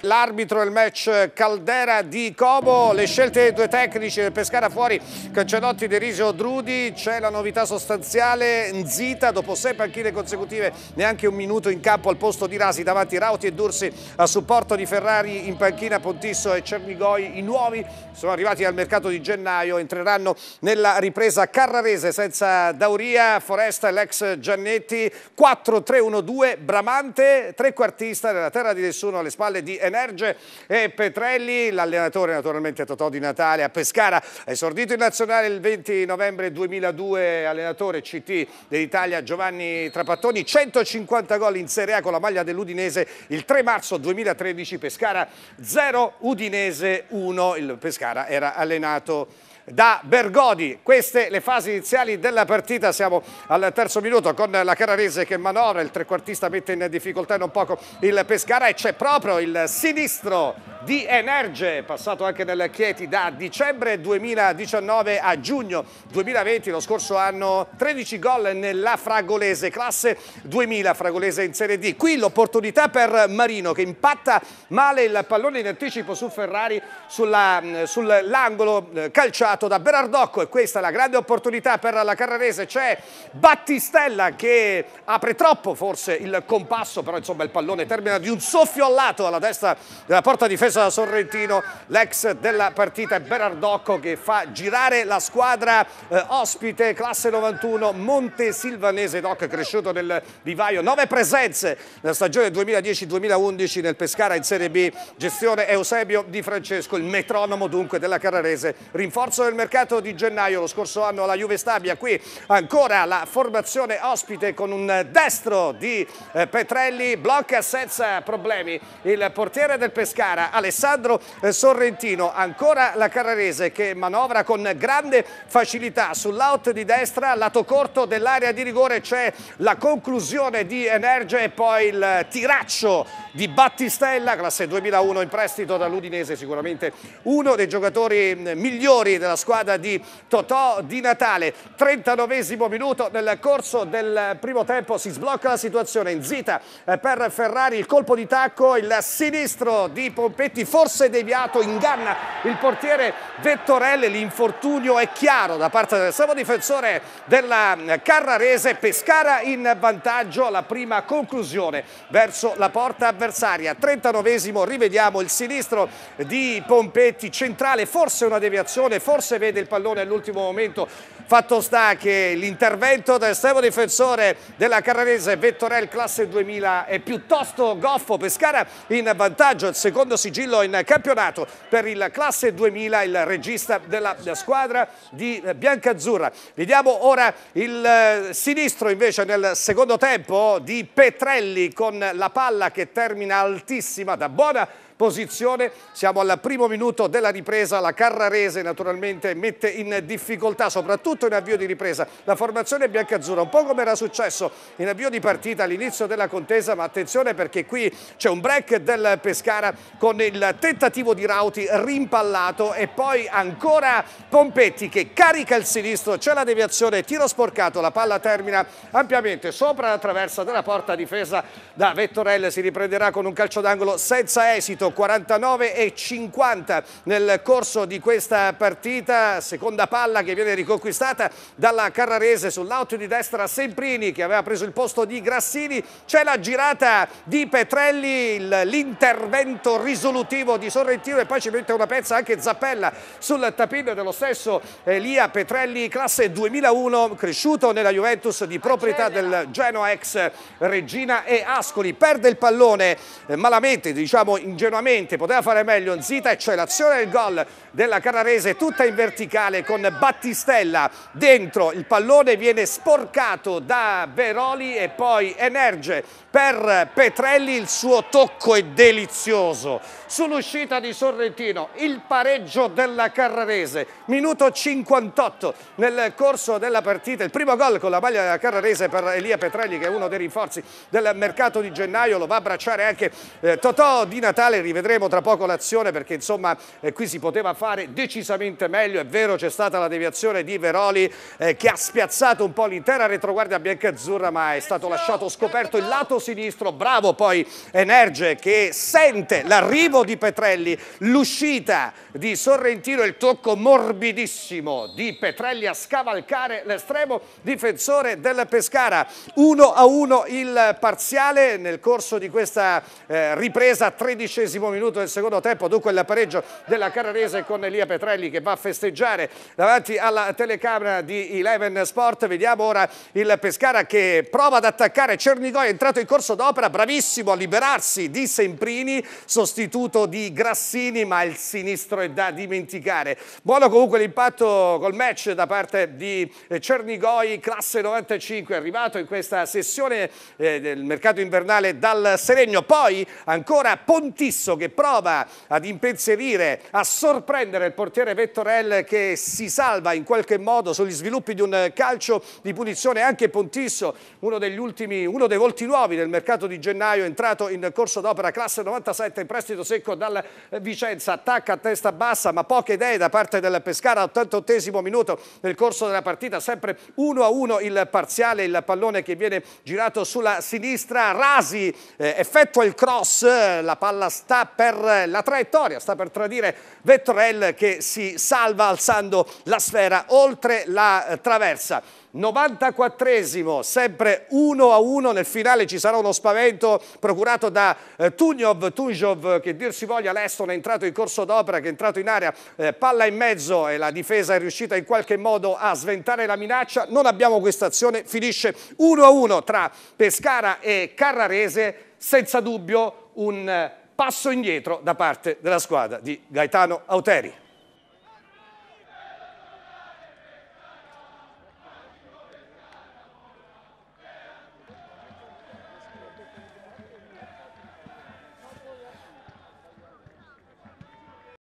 L'arbitro del match Caldera di Como, le scelte dei due tecnici del Pescara fuori, Cancelotti, De Drudi, c'è la novità sostanziale, Nzita dopo sei panchine consecutive, neanche un minuto in campo al posto di Rasi, davanti Rauti e Dursi a supporto di Ferrari in panchina, Pontisso e Cernigoi, i nuovi sono arrivati al mercato di gennaio, entreranno nella ripresa carrarese senza Dauria, Foresta e l'ex Giannetti, 4-3-1-2, Bramante, trequartista nella terra di nessuno alle spalle di Energe e Petrelli, l'allenatore naturalmente Totò di Natale a Pescara, esordito in nazionale il 20 novembre 2002, allenatore CT dell'Italia Giovanni Trapattoni, 150 gol in Serie A con la maglia dell'Udinese il 3 marzo 2013, Pescara 0, Udinese 1, il Pescara era allenato da Bergodi. Queste le fasi iniziali della partita, siamo al terzo minuto con la Cararese che manovra, il trequartista mette in difficoltà non poco il Pescara e c'è proprio il sinistro di Energe, passato anche nel Chieti da dicembre 2019 a giugno 2020, lo scorso anno 13 gol nella Fragolese, classe 2000 Fragolese in Serie D. Qui l'opportunità per Marino che impatta male il pallone in anticipo su Ferrari mm, sull'angolo sul eh, calciato dato da Berardocco e questa è la grande opportunità per la Carrarese. C'è Battistella che apre troppo forse il compasso, però insomma il pallone termina di un soffio al lato alla destra della porta difesa da Sorrentino, l'ex della partita è Berardocco che fa girare la squadra eh, ospite, classe 91, Montesilvanese Doc cresciuto nel vivaio, nove presenze nella stagione 2010-2011 nel Pescara in Serie B, gestione Eusebio Di Francesco, il metronomo dunque della Carrarese, rinforzo del mercato di gennaio, lo scorso anno la Juve Stabia, qui ancora la formazione ospite con un destro di eh, Petrelli, blocca senza problemi il portiere del Pescara, Alessandro eh, Sorrentino, ancora la Carrarese che manovra con grande facilità sull'out di destra, lato corto dell'area di rigore c'è la conclusione di Energia e poi il tiraccio di Battistella, classe 2001 in prestito dall'Udinese, sicuramente uno dei giocatori mm, migliori della squadra di Totò di Natale. 39 minuto nel corso del primo tempo si sblocca la situazione in zita eh, per Ferrari, il colpo di tacco, il sinistro di Pompetti forse deviato, inganna il portiere Vettorelli, l'infortunio è chiaro da parte del servo difensore della mm, Carrarese, Pescara in vantaggio, la prima conclusione verso la porta avversaria avversaria. 39esimo, rivediamo il sinistro di Pompetti, centrale, forse una deviazione, forse vede il pallone all'ultimo momento. Fatto sta che l'intervento del stavo difensore della Carrarese, Vettorel classe 2000, è piuttosto goffo. Pescara in vantaggio, il secondo sigillo in campionato per il classe 2000, il regista della squadra di Biancazzurra. Vediamo ora il eh, sinistro invece nel secondo tempo di Petrelli con la palla che termina termina altissima da buona posizione. Siamo al primo minuto della ripresa, la Carrarese naturalmente mette in difficoltà, soprattutto in avvio di ripresa, la formazione biancazzurra, un po' come era successo in avvio di partita all'inizio della contesa, ma attenzione perché qui c'è un break del Pescara con il tentativo di Rauti rimpallato e poi ancora Pompetti che carica il sinistro, c'è la deviazione, tiro sporcato, la palla termina ampiamente sopra la traversa della porta difesa da Vettorelle, si riprenderà con un calcio d'angolo senza esito, 49 e 50 nel corso di questa partita, seconda palla che viene riconquistata dalla Carrarese sull'auto di destra Semprini che aveva preso il posto di Grassini, c'è la girata di Petrelli, l'intervento risolutivo di Sorrentino e poi ci mette una pezza anche Zappella sul tapino dello stesso Elia Petrelli, classe 2001, cresciuto nella Juventus di proprietà del Genoa ex Regina e Ascoli, perde il pallone eh, malamente diciamo in Genoa sicuramente poteva fare meglio Zita e c'è cioè l'azione del gol della Carrarese tutta in verticale con Battistella dentro, il pallone viene sporcato da Veroli e poi emerge per Petrelli, il suo tocco è delizioso. Sull'uscita di Sorrentino il pareggio della Carrarese, minuto 58 nel corso della partita, il primo gol con la maglia della Carrarese per Elia Petrelli che è uno dei rinforzi del mercato di gennaio, lo va a abbracciare anche eh, Totò Di Natale rivedremo tra poco l'azione perché insomma eh, qui si poteva fare decisamente meglio, è vero c'è stata la deviazione di Veroli eh, che ha spiazzato un po' l'intera retroguardia biancazzurra ma è stato lasciato scoperto il lato sinistro, bravo poi Energe che sente l'arrivo di Petrelli, l'uscita di Sorrentino e il tocco morbidissimo di Petrelli a scavalcare l'estremo difensore del Pescara, 1 a 1 il parziale nel corso di questa eh, ripresa tredicesima minuto del secondo tempo, dunque il pareggio della Carrarese con Elia Petrelli che va a festeggiare davanti alla telecamera di Eleven Sport. Vediamo ora il Pescara che prova ad attaccare Cernigoi, è entrato in corso d'opera, bravissimo a liberarsi di Semprini, sostituto di Grassini, ma il sinistro è da dimenticare. Buono comunque l'impatto col match da parte di Cernigoi, classe 95, arrivato in questa sessione eh, del mercato invernale dal Seregno. Poi ancora Pontissimo Rizzo che prova ad impensierire, a sorprendere il portiere Vettorel che si salva in qualche modo sugli sviluppi di un calcio di punizione anche Pontisso, uno degli ultimi, uno dei volti nuovi del mercato di gennaio, entrato in corso d'opera, classe 97 in prestito secco dal Vicenza, attacca a testa bassa ma poche idee da parte del Pescara, 88 minuto nel corso della partita, sempre 1-1 a il parziale, il pallone che viene girato sulla sinistra, Rasi eh, effettua il cross, la palla sta sta per la traiettoria, sta per tradire Vettorel che si salva alzando la sfera oltre la eh, traversa. 94esimo, sempre 1 a 1, nel finale ci sarà uno spavento procurato da eh, Tunjov, Tunjov che dir si voglia, Leston è entrato in corso d'opera, che è entrato in area, eh, palla in mezzo e la difesa è riuscita in qualche modo a sventare la minaccia, non abbiamo questa azione, finisce 1 a 1 tra Pescara e Carrarese, senza dubbio un eh, passo indietro da parte della squadra di Gaetano Auteri.